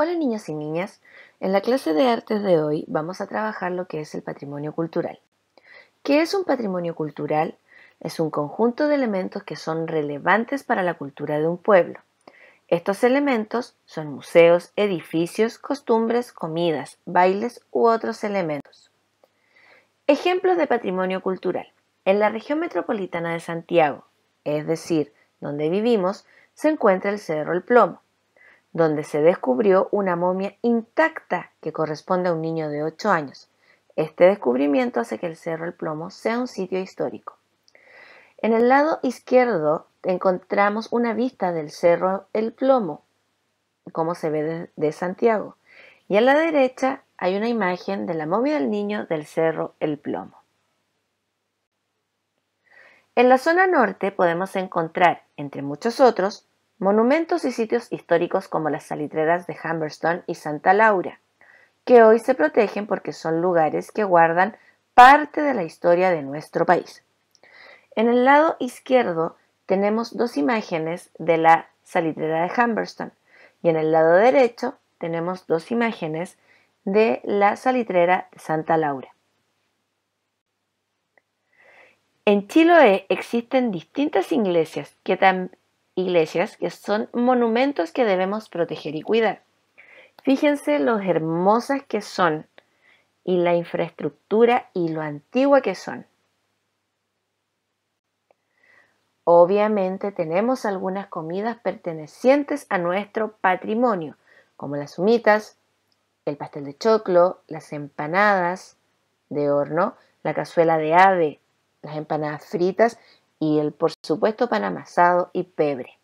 Hola niños y niñas, en la clase de artes de hoy vamos a trabajar lo que es el patrimonio cultural. ¿Qué es un patrimonio cultural? Es un conjunto de elementos que son relevantes para la cultura de un pueblo. Estos elementos son museos, edificios, costumbres, comidas, bailes u otros elementos. Ejemplos de patrimonio cultural. En la región metropolitana de Santiago, es decir, donde vivimos, se encuentra el Cerro El Plomo, donde se descubrió una momia intacta que corresponde a un niño de 8 años. Este descubrimiento hace que el Cerro El Plomo sea un sitio histórico. En el lado izquierdo encontramos una vista del Cerro El Plomo, como se ve de, Santiago, y a la derecha hay una imagen de la momia del niño del Cerro El Plomo. En la zona norte podemos encontrar, entre muchos otros, monumentos y sitios históricos como las salitreras de Humberston y Santa Laura, que hoy se protegen porque son lugares que guardan parte de la historia de nuestro país. En el lado izquierdo tenemos dos imágenes de la salitrera de Humberston y en el lado derecho tenemos dos imágenes de la salitrera de Santa Laura. En Chiloé existen distintas iglesias que, iglesias que son monumentos que debemos proteger y cuidar. Fíjense lo hermosas que son y la infraestructura y lo antigua que son. Obviamente tenemos algunas comidas pertenecientes a nuestro patrimonio, como las humitas, el pastel de choclo, las empanadas de horno, la cazuela de ave, las empanadas fritas y el por supuesto pan amasado y pebre.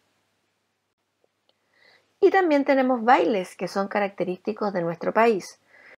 Y también tenemos bailes que son característicos de nuestro país.